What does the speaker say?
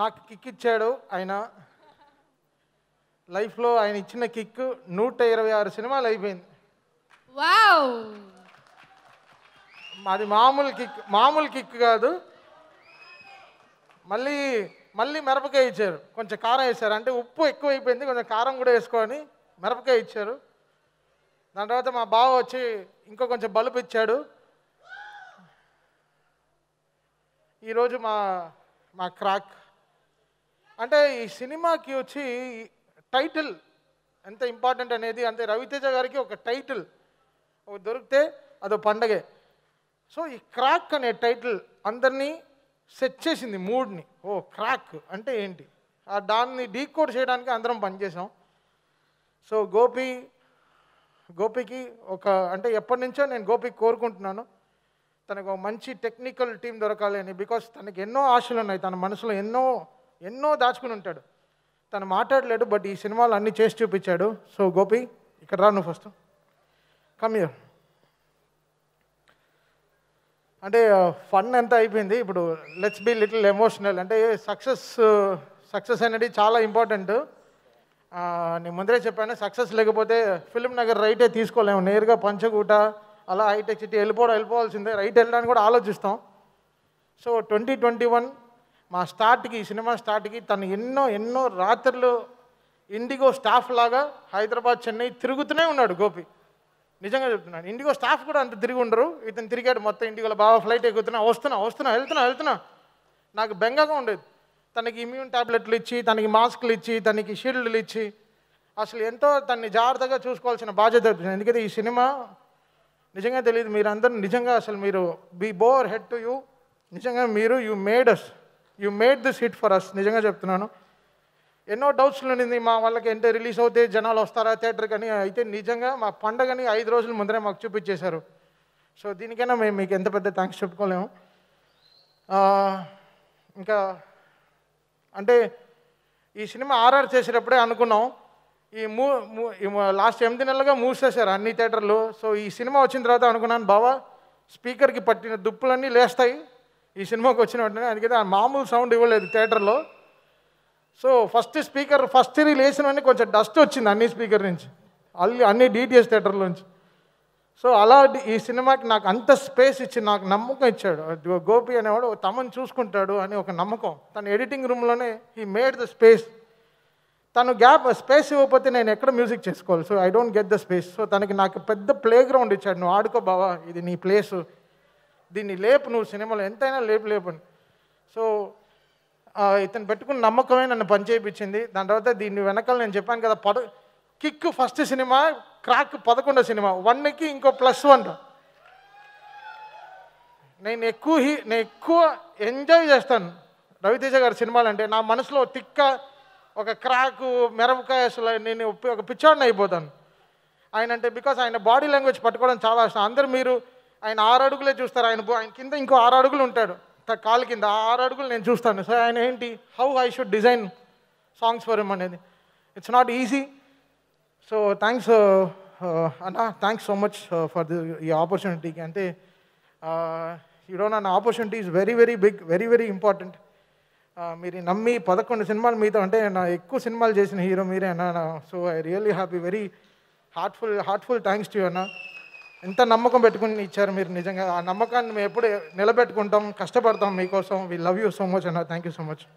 నాకు కిక్ ఇచ్చాడు ఆయన లైఫ్లో ఆయన ఇచ్చిన కిక్ నూట ఇరవై ఆరు సినిమాలు అయిపోయింది అది మామూలు కిక్ మామూలు కిక్ కాదు మళ్ళీ మళ్ళీ మిరపకాయ ఇచ్చారు కొంచెం కారం వేసారు అంటే ఉప్పు ఎక్కువ అయిపోయింది కొంచెం కారం కూడా వేసుకొని మిరపకాయ ఇచ్చారు దాని తర్వాత మా బావ వచ్చి ఇంకో కొంచెం బలుపు ఇచ్చాడు ఈరోజు మా మా క్రాక్ అంటే ఈ సినిమాకి వచ్చి టైటిల్ ఎంత ఇంపార్టెంట్ అనేది అంటే రవితేజ గారికి ఒక టైటిల్ దొరికితే అదో పండగే సో ఈ క్రాక్ అనే టైటిల్ అందరినీ సెట్ చేసింది మూడ్ని ఓ క్రాక్ అంటే ఏంటి ఆ దాన్ని డీకోడ్ చేయడానికి అందరం పనిచేసాం సో గోపి గోపికి ఒక అంటే ఎప్పటి నుంచో నేను గోపికి కోరుకుంటున్నాను తనకు మంచి టెక్నికల్ టీం దొరకాలి అని బికాస్ తనకి ఎన్నో ఆశలు ఉన్నాయి తన మనసులో ఎన్నో ఎన్నో దాచుకుని ఉంటాడు తను మాట్లాడలేడు బట్ ఈ సినిమాలు అన్నీ చేసి చూపించాడు సో గోపి ఇక్కడ రా నువ్వు ఫస్ట్ కమ్ ఇయర్ అంటే ఫన్ ఎంత అయిపోయింది ఇప్పుడు లెట్స్ బి లిటిల్ ఎమోషనల్ అంటే సక్సెస్ సక్సెస్ అనేది చాలా ఇంపార్టెంట్ నేను ముందరే చెప్పాను సక్సెస్ లేకపోతే ఫిల్మ్ నగర్ రైటే తీసుకోలేము నేరుగా పంచకూట అలా హైటెక్ సిటీ వెళ్ళిపోవడం వెళ్ళిపోవాల్సిందే రైట్ వెళ్ళడానికి కూడా ఆలోచిస్తాం సో ట్వంటీ ట్వంటీ వన్ మా స్టార్ట్కి ఈ సినిమా స్టార్ట్కి తను ఎన్నో ఎన్నో రాత్రులు ఇండిగో స్టాఫ్ లాగా హైదరాబాద్ చెన్నై తిరుగుతూనే ఉన్నాడు గోపి నిజంగా చెప్తున్నాను ఇండిగో స్టాఫ్ కూడా అంత తిరిగి ఉండరు ఇతను తిరిగాడు మొత్తం ఇండిగోలో బాగా ఫ్లైట్ ఎక్కుతున్నా వస్తున్నా వస్తున్నా వెళ్తున్నా వెళ్తున్నా నాకు బెంగగా ఉండేది తనకి ఇమ్యూన్ టాబ్లెట్లు ఇచ్చి తనకి మాస్క్లు ఇచ్చి తనకి షీల్డ్లు ఇచ్చి అసలు ఎంతో తన్ని జాగ్రత్తగా చూసుకోవాల్సిన బాధ్యత ఎందుకంటే ఈ సినిమా నిజంగా తెలియదు మీరందరూ నిజంగా అసలు మీరు be bore head to you నిజంగా మీరు you made us you made this hit for us నిజంగా చెప్తున్నాను ఎన్నో డౌట్స్ ఉండింది మా వాళ్ళకి ఎంత రిలీజ్ అవుతే జనాలు వస్తారా థియేటర్ కానీ అయితే నిజంగా మా పండగని ఐదు రోజుల ముందరే మాకు చూపించేశారు సో దీనికైనా మేము మీకు ఎంత పెద్ద థ్యాంక్స్ చెప్పుకోలేము ఇంకా అంటే ఈ సినిమా ఆర్ఆర్ చేసేటప్పుడే అనుకున్నాం ఈ మూ లాస్ట్ ఎనిమిది నెలలుగా మూసేశారు అన్ని థియేటర్లు సో ఈ సినిమా వచ్చిన తర్వాత అనుకున్నాను బావా స్పీకర్కి పట్టిన దుప్పులన్నీ లేస్తాయి ఈ సినిమాకి వచ్చిన వెంటనే అందుకైతే ఆ మామూలు సౌండ్ ఇవ్వలేదు థియేటర్లో సో ఫస్ట్ స్పీకర్ ఫస్ట్ లేచిన వెంటనే కొంచెం డస్ట్ వచ్చింది అన్ని స్పీకర్ నుంచి అల్లి అన్ని డీటీఎస్ థియేటర్లోంచి సో అలా ఈ సినిమాకి నాకు అంత స్పేస్ ఇచ్చి నాకు నమ్మకం ఇచ్చాడు గోపి అనేవాడు తమను చూసుకుంటాడు అని ఒక నమ్మకం తన ఎడిటింగ్ రూమ్లోనే ఈ మేడ్ ద స్పేస్ తను గ్యాప్ స్పేస్ ఇవ్వకపోతే నేను ఎక్కడ మ్యూజిక్ చేసుకోవాలి so I don't get the space so తనకి నాకు పెద్ద ప్లే గ్రౌండ్ ఇచ్చాడు నువ్వు ఆడుకో బావా ఇది నీ ప్లేసు దీన్ని లేపు నువ్వు సినిమాలో ఎంతైనా లేపు లేపు అని సో ఇతను పెట్టుకున్న నమ్మకమే నన్ను పని చేయించింది దాని తర్వాత దీన్ని వెనకాల నేను చెప్పాను కదా పద కిక్ ఫస్ట్ సినిమా క్రాక్ పదకొండో సినిమా వన్కి ఇంకో ప్లస్ వన్ నేను ఎక్కువ హీ నేను ఎక్కువ ఎంజాయ్ చేస్తాను రవితేజ గారి సినిమాలు అంటే నా మనసులో తిక్క ఒక క్రాకు మెరవకాయ అసలు నేను ఒక పిచ్చాడిని అయిపోతాను ఆయన అంటే బికాస్ ఆయన బాడీ లాంగ్వేజ్ పట్టుకోవడం చాలా ఇష్టం అందరు మీరు ఆయన ఆరు అడుగులే చూస్తారు ఆయన ఆయన కింద ఇంకో ఆరు అడుగులు ఉంటాడు కాలు కింద ఆరు అడుగులు నేను చూస్తాను సో ఆయన ఏంటి how I should design songs for em అనేది it's not easy so thanks అన్నా thanks so much for the ఈ ఆపర్చునిటీకి అంటే యూ డోంట్ అన్న opportunity is very very big very very important మీరు నమ్మి పదకొండు సినిమాలు మీతో అంటే నా ఎక్కువ సినిమాలు చేసిన హీరో మీరే అన్న so I really happy very heartful heartful thanks to you అన్నా ఎంత నమ్మకం పెట్టుకుని ఇచ్చారు మీరు నిజంగా ఆ నమ్మకాన్ని మేము ఎప్పుడు నిలబెట్టుకుంటాం కష్టపడతాం మీకోసం we love you so much అన్న థ్యాంక్ యూ సో మచ్